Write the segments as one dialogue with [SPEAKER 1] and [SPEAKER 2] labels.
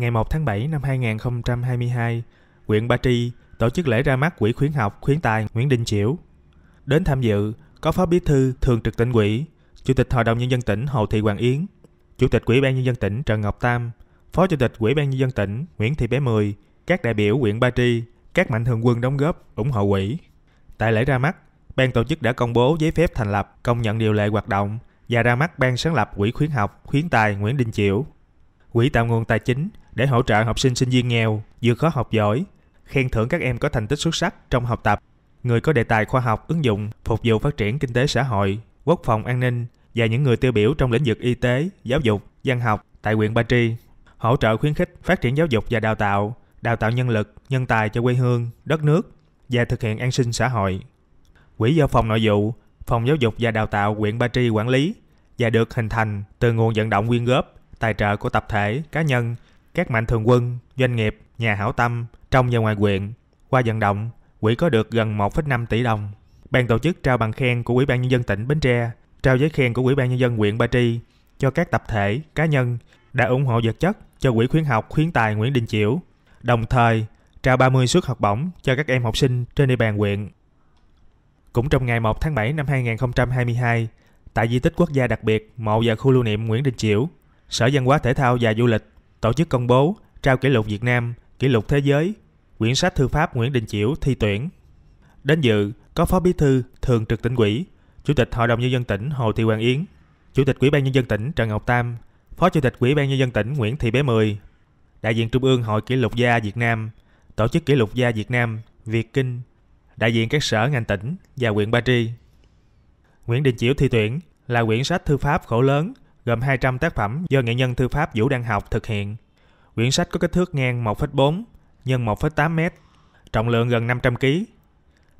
[SPEAKER 1] ngày 1 tháng 7 năm 2022, huyện Ba Tri tổ chức lễ ra mắt Quỹ khuyến học khuyến tài Nguyễn Đình Chiểu. Đến tham dự có Phó Bí thư Thường trực tỉnh ủy, Chủ tịch Hội đồng nhân dân tỉnh Hồ Thị Hoàng Yến, Chủ tịch Ủy ban nhân dân tỉnh Trần Ngọc Tam, Phó Chủ tịch Ủy ban nhân dân tỉnh Nguyễn Thị Bé Mười, các đại biểu huyện Ba Tri, các mạnh thường quân đóng góp ủng hộ quỹ. Tại lễ ra mắt, ban tổ chức đã công bố giấy phép thành lập, công nhận điều lệ hoạt động và ra mắt ban sáng lập Quỹ khuyến học khuyến tài Nguyễn Đình Chiểu quỹ tạo nguồn tài chính để hỗ trợ học sinh sinh viên nghèo vừa khó học giỏi, khen thưởng các em có thành tích xuất sắc trong học tập, người có đề tài khoa học ứng dụng phục vụ phát triển kinh tế xã hội, quốc phòng an ninh và những người tiêu biểu trong lĩnh vực y tế, giáo dục, văn học tại huyện Ba Tri, hỗ trợ khuyến khích phát triển giáo dục và đào tạo, đào tạo nhân lực, nhân tài cho quê hương, đất nước và thực hiện an sinh xã hội. Quỹ do phòng nội vụ, phòng giáo dục và đào tạo huyện Ba Tri quản lý và được hình thành từ nguồn vận động quyên góp tài trợ của tập thể, cá nhân, các mạnh thường quân, doanh nghiệp, nhà hảo tâm trong và ngoài quyện. Qua vận động, quỹ có được gần 1,5 tỷ đồng. Ban tổ chức trao bằng khen của Ủy ban nhân dân tỉnh Bến Tre, trao giấy khen của Ủy ban nhân dân huyện Ba Tri cho các tập thể, cá nhân đã ủng hộ vật chất cho quỹ khuyến học khuyến tài Nguyễn Đình Chiểu. Đồng thời, trao 30 suất học bổng cho các em học sinh trên địa bàn huyện. Cũng trong ngày 1 tháng 7 năm 2022, tại di tích quốc gia đặc biệt Mộ và khu lưu niệm Nguyễn Đình Chiểu, Sở Văn hóa Thể thao và Du lịch tổ chức công bố trao kỷ lục Việt Nam, kỷ lục thế giới, quyển sách thư pháp Nguyễn Đình Chiểu thi tuyển. Đến dự có Phó Bí thư Thường trực tỉnh ủy, Chủ tịch Hội đồng nhân dân tỉnh Hồ Thị Hoàng Yến, Chủ tịch Ủy ban nhân dân tỉnh Trần Ngọc Tam, Phó Chủ tịch Ủy ban nhân dân tỉnh Nguyễn Thị Bé Mười, đại diện Trung ương Hội Kỷ lục gia Việt Nam, Tổ chức Kỷ lục gia Việt Nam, Việt Kinh, đại diện các sở ngành tỉnh và huyện Ba Tri. Nguyễn Đình Chiểu thi tuyển là quyển sách thư pháp khổ lớn gồm 200 tác phẩm do nghệ nhân thư pháp Vũ Đăng Học thực hiện. Quyển sách có kích thước ngang 1,4 x 1,8 m, trọng lượng gần 500 kg.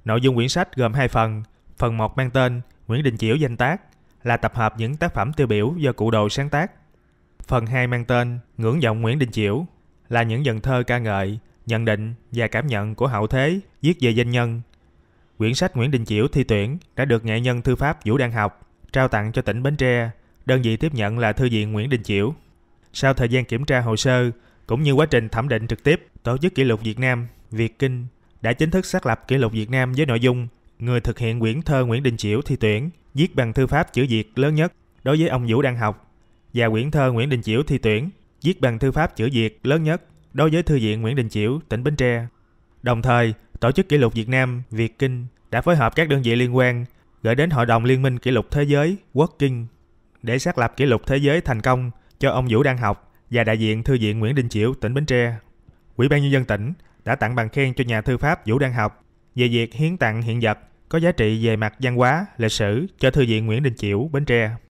[SPEAKER 1] Nội dung quyển sách gồm hai phần, phần 1 mang tên Nguyễn Đình Chiểu danh tác là tập hợp những tác phẩm tiêu biểu do cụ đồ sáng tác. Phần 2 mang tên Ngưỡng vọng Nguyễn Đình Chiểu là những dần thơ ca ngợi, nhận định và cảm nhận của hậu thế viết về danh nhân. Quyển sách Nguyễn Đình Chiểu thi tuyển đã được nghệ nhân thư pháp Vũ Đăng Học trao tặng cho tỉnh Bến Tre đơn vị tiếp nhận là Thư viện Nguyễn Đình Chiểu. Sau thời gian kiểm tra hồ sơ, cũng như quá trình thẩm định trực tiếp, Tổ chức Kỷ lục Việt Nam, Việt Kinh đã chính thức xác lập Kỷ lục Việt Nam với nội dung người thực hiện quyển thơ Nguyễn Đình Chiểu thi tuyển, viết bằng thư pháp chữ Việt lớn nhất đối với ông Vũ Đăng học, và quyển thơ Nguyễn Đình Chiểu thi tuyển, viết bằng thư pháp chữ Việt lớn nhất đối với Thư viện Nguyễn Đình Chiểu, tỉnh Bến Tre. Đồng thời, Tổ chức Kỷ lục Việt Nam, Việt Kinh đã phối hợp các đơn vị liên quan gửi đến Hội đồng Liên minh Kỷ lục Thế giới, World King để xác lập kỷ lục thế giới thành công cho ông Vũ đang học và đại diện thư viện Nguyễn Đình Chiểu, tỉnh Bến Tre. Ủy ban nhân dân tỉnh đã tặng bằng khen cho nhà thư pháp Vũ đang học về việc hiến tặng hiện vật có giá trị về mặt văn hóa, lịch sử cho thư viện Nguyễn Đình Chiểu, Bến Tre.